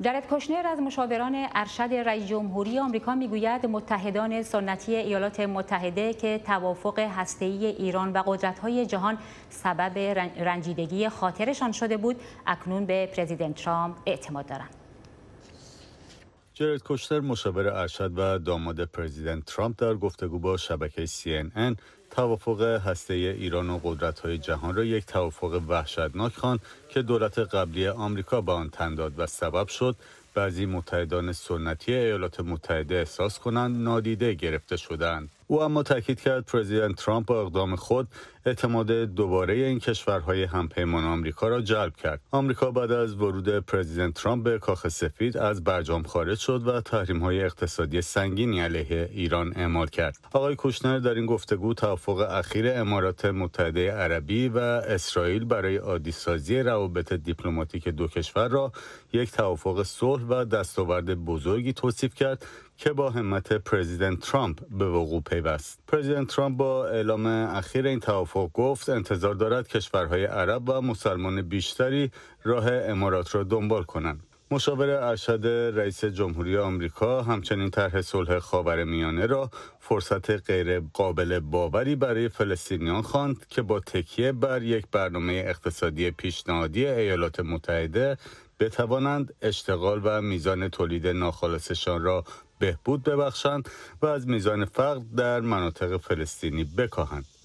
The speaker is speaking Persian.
جرد کشنر از مشاوران ارشد رئیس جمهوری آمریکا میگوید متحدان سنتی ایالات متحده که توافق هسته‌ای ایران و قدرت‌های جهان سبب رنجیدگی خاطرشان شده بود اکنون به پرزیدنت ترامپ اعتماد دارند جرد کشتر مشاور ارشد و داماد پرزیدنت ترامپ در گفتگو با شبکه CNN توافق هسته ایران و قدرت های جهان را یک توافق وحشتناک خواند که دولت قبلی آمریکا به آن تن داد و سبب شد بعضی متحدان سنتی ایالات متحده احساس کنند نادیده گرفته شدند. او اما تاکید کرد پرزیدنت ترامپ با اقدام خود اعتماد دوباره این کشورهای همپیمان آمریکا را جلب کرد آمریکا بعد از ورود پرزیدنت ترامپ به کاخ سفید از برجام خارج شد و های اقتصادی سنگینی علیه ایران اعمال کرد آقای کوشنر در این گفتگو توافق اخیر امارات متحده عربی و اسرائیل برای عادیسازی روابط دیپلماتیک دو کشور را یک توافق صلح و دستاورد بزرگی توصیف کرد که با همت پرزیدنت ترامپ به وقوع پیوست پرزیدنت ترامپ با اعلام اخیر این توافق گفت انتظار دارد کشورهای عرب و مسلمان بیشتری راه امارات را دنبال کنند مشاور ارشد رئیس جمهوری آمریکا همچنین طرح صلح خاور میانه را فرصت غیر قابل باوری برای فلسطینیان خواند که با تکیه بر یک برنامه اقتصادی پیشنهادی ایالات متحده بتوانند اشتغال و میزان تولید ناخالصشان را بهبود ببخشند و از میزان فقر در مناطق فلسطینی بکاهند